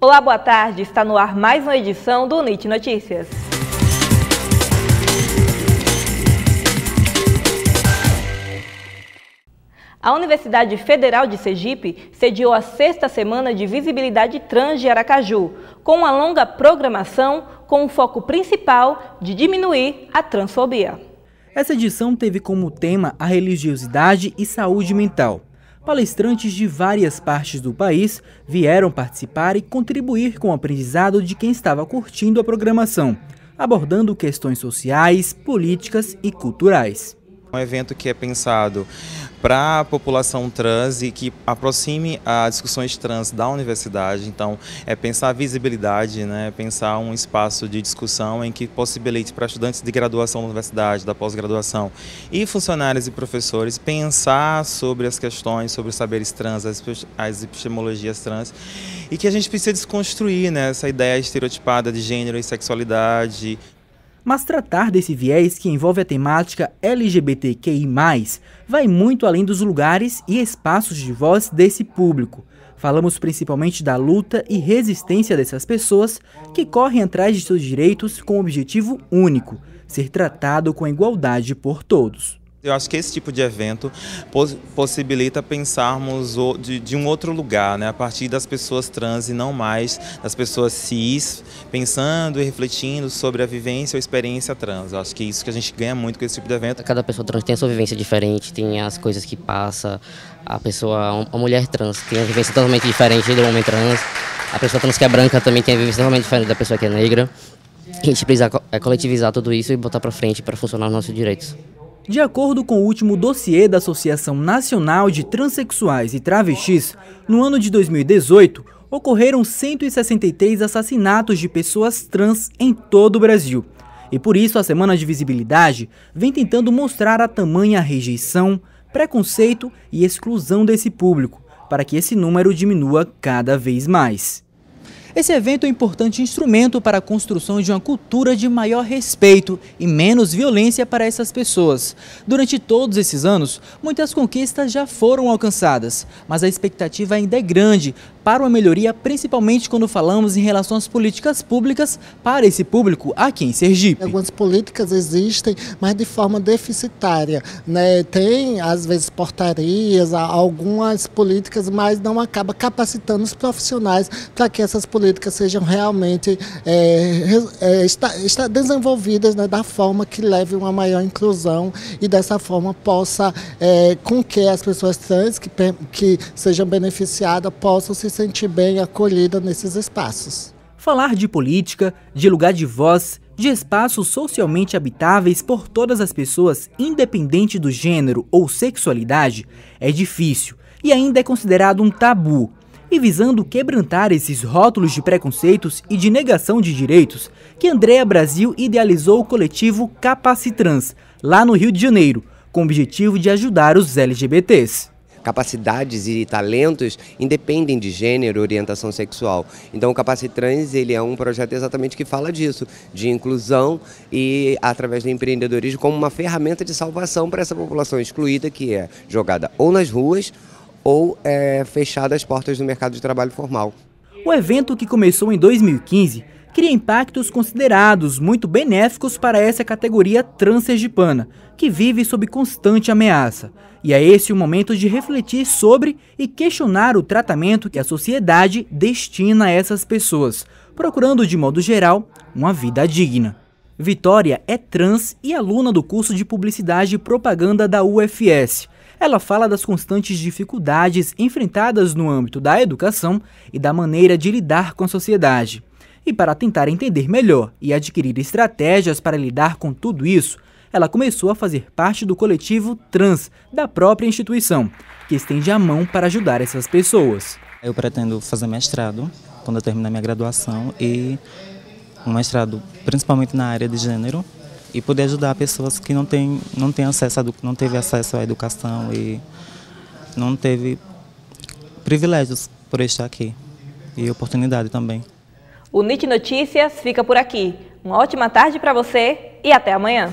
Olá, boa tarde. Está no ar mais uma edição do NIT Notícias. A Universidade Federal de Sergipe sediou a sexta semana de visibilidade trans de Aracaju, com uma longa programação com o foco principal de diminuir a transfobia. Essa edição teve como tema a religiosidade e saúde mental palestrantes de várias partes do país vieram participar e contribuir com o aprendizado de quem estava curtindo a programação, abordando questões sociais, políticas e culturais. um evento que é pensado para a população trans e que aproxime as discussões trans da universidade. Então, é pensar a visibilidade, né? pensar um espaço de discussão em que possibilite para estudantes de graduação da universidade, da pós-graduação e funcionários e professores pensar sobre as questões, sobre os saberes trans, as epistemologias trans e que a gente precisa desconstruir né? essa ideia estereotipada de gênero e sexualidade. Mas tratar desse viés que envolve a temática LGBTQI, vai muito além dos lugares e espaços de voz desse público. Falamos principalmente da luta e resistência dessas pessoas que correm atrás de seus direitos com o um objetivo único: ser tratado com igualdade por todos. Eu acho que esse tipo de evento possibilita pensarmos de, um outro lugar, né? a partir das pessoas trans e não mais das pessoas cis, pensando e refletindo sobre a vivência ou experiência trans. Eu acho que é isso que a gente ganha muito com esse tipo de evento. Cada pessoa trans tem a sua vivência diferente, tem as coisas que passa. A pessoa, a mulher trans, tem a vivência totalmente diferente do homem trans. A pessoa trans que é branca também tem a vivência totalmente diferente da pessoa que é negra. A gente precisa é coletivizar tudo isso e botar para frente para funcionar os nossos direitos. De acordo com o último dossiê da Associação Nacional de Transsexuais e Travestis, no ano de 2018, ocorreram 163 assassinatos de pessoas trans em todo o Brasil. E por isso a Semana de Visibilidade vem tentando mostrar a tamanha rejeição, preconceito e exclusão desse público, para que esse número diminua cada vez mais. Esse evento é um importante instrumento para a construção de uma cultura de maior respeito e menos violência para essas pessoas. Durante todos esses anos, muitas conquistas já foram alcançadas, mas a expectativa ainda é grande para uma melhoria, principalmente quando falamos em relação às políticas públicas para esse público aqui em Sergipe. Algumas políticas existem, mas de forma deficitária. Né? Tem, às vezes, portarias, algumas políticas, mas não acaba capacitando os profissionais para que essas políticas sejam realmente é, é, está, está desenvolvidas né, da forma que leve uma maior inclusão e dessa forma possa, é, com que as pessoas trans que, que sejam beneficiadas possam se sentir bem acolhida nesses espaços. Falar de política, de lugar de voz, de espaços socialmente habitáveis por todas as pessoas, independente do gênero ou sexualidade, é difícil e ainda é considerado um tabu. E visando quebrantar esses rótulos de preconceitos e de negação de direitos, que Andréa Brasil idealizou o coletivo Capacitrans, lá no Rio de Janeiro, com o objetivo de ajudar os LGBTs capacidades e talentos independem de gênero, orientação sexual. Então o Capacitrans ele é um projeto exatamente que fala disso, de inclusão e através do empreendedorismo como uma ferramenta de salvação para essa população excluída que é jogada ou nas ruas ou é, fechada as portas do mercado de trabalho formal. O evento que começou em 2015 cria impactos considerados muito benéficos para essa categoria transsergipana, que vive sob constante ameaça. E é esse o momento de refletir sobre e questionar o tratamento que a sociedade destina a essas pessoas, procurando, de modo geral, uma vida digna. Vitória é trans e aluna do curso de Publicidade e Propaganda da UFS. Ela fala das constantes dificuldades enfrentadas no âmbito da educação e da maneira de lidar com a sociedade. E para tentar entender melhor e adquirir estratégias para lidar com tudo isso, ela começou a fazer parte do coletivo Trans da própria instituição, que estende a mão para ajudar essas pessoas. Eu pretendo fazer mestrado quando eu terminar minha graduação e um mestrado principalmente na área de gênero e poder ajudar pessoas que não têm não têm acesso a, não teve acesso à educação e não teve privilégios por estar aqui e oportunidade também. O NIT Notícias fica por aqui. Uma ótima tarde para você e até amanhã.